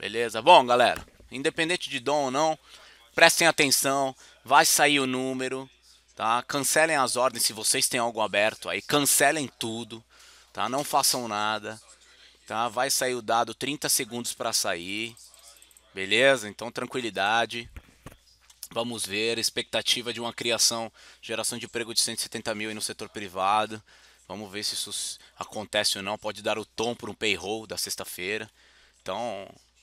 Beleza? Bom, galera, independente de dom ou não, prestem atenção, vai sair o número, tá? Cancelem as ordens se vocês têm algo aberto aí, cancelem tudo, tá? Não façam nada, tá? Vai sair o dado 30 segundos para sair. Beleza? Então tranquilidade. Vamos ver, expectativa de uma criação, geração de emprego de 170 mil no setor privado. Vamos ver se isso acontece ou não. Pode dar o tom para um payroll da sexta-feira. Então,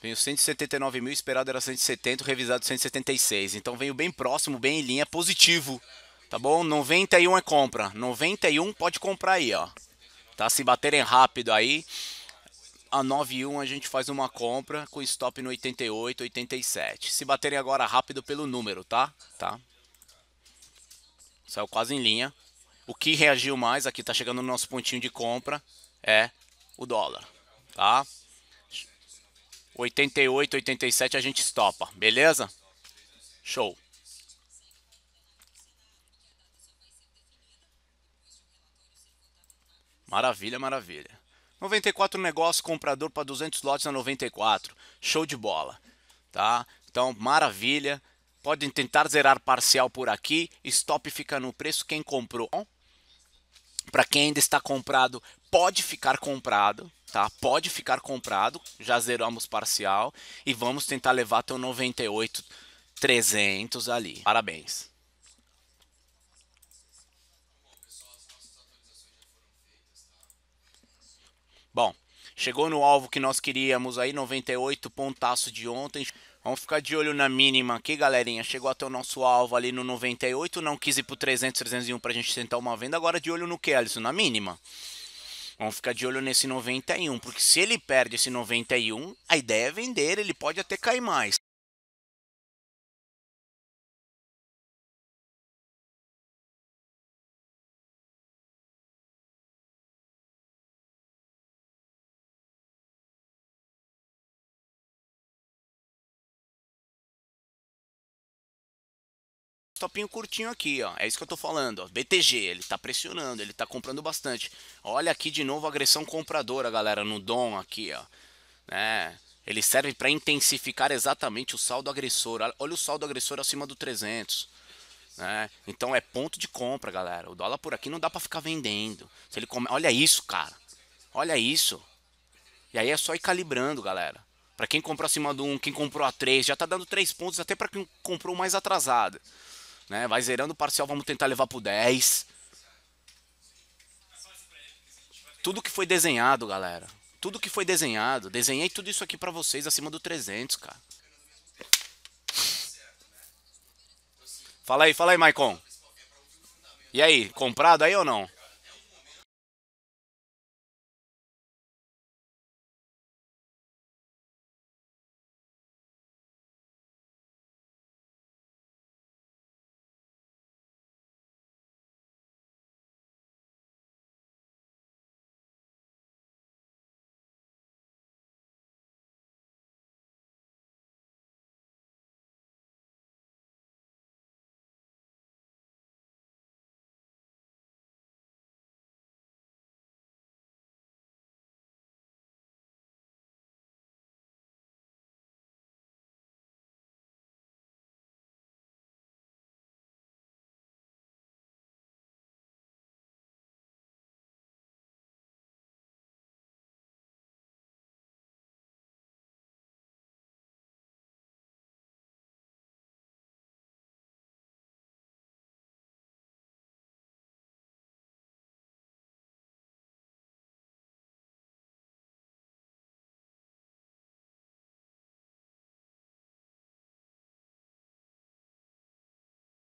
Venho 179 mil, esperado era 170, revisado 176. Então venho bem próximo, bem em linha, positivo. Tá bom? 91 é compra. 91 pode comprar aí, ó. Tá? Se baterem rápido aí, a 91 a gente faz uma compra com stop no 88, 87. Se baterem agora rápido pelo número, tá? Tá? Saiu quase em linha. O que reagiu mais, aqui tá chegando no nosso pontinho de compra, é o dólar, tá? 88, 87 a gente stopa, beleza? Show. Maravilha, maravilha. 94 negócio, comprador para 200 lotes a 94. Show de bola. Tá? Então, maravilha. Podem tentar zerar parcial por aqui. Stop fica no preço. Quem comprou, para quem ainda está comprado, pode ficar comprado tá? Pode ficar comprado, já zeramos parcial e vamos tentar levar até o 98 300 ali. Parabéns. Bom, chegou no alvo que nós queríamos aí, 98 pontaço de ontem. Vamos ficar de olho na mínima aqui, galerinha. Chegou até o nosso alvo ali no 98, não quis ir pro 300, 301 pra gente tentar uma venda. Agora de olho no que, Alisson? Na mínima. Vamos ficar de olho nesse 91, porque se ele perde esse 91, a ideia é vender, ele pode até cair mais. topinho curtinho aqui, ó. É isso que eu tô falando, ó. BTG, ele tá pressionando, ele tá comprando bastante. Olha aqui de novo a agressão compradora, galera, no dom aqui, ó. Né? Ele serve para intensificar exatamente o saldo agressor. Olha o saldo agressor acima do 300. Né? Então é ponto de compra, galera. O dólar por aqui não dá para ficar vendendo. Se ele come... Olha isso, cara. Olha isso. E aí é só ir calibrando, galera. Para quem comprou acima do 1, quem comprou a 3, já tá dando 3 pontos até para quem comprou mais atrasado. Né? Vai zerando o parcial, vamos tentar levar pro 10. Tudo que foi desenhado, galera. Tudo que foi desenhado. Desenhei tudo isso aqui para vocês acima do 300, cara. Fala aí, fala aí, Maicon. E aí, comprado aí ou não?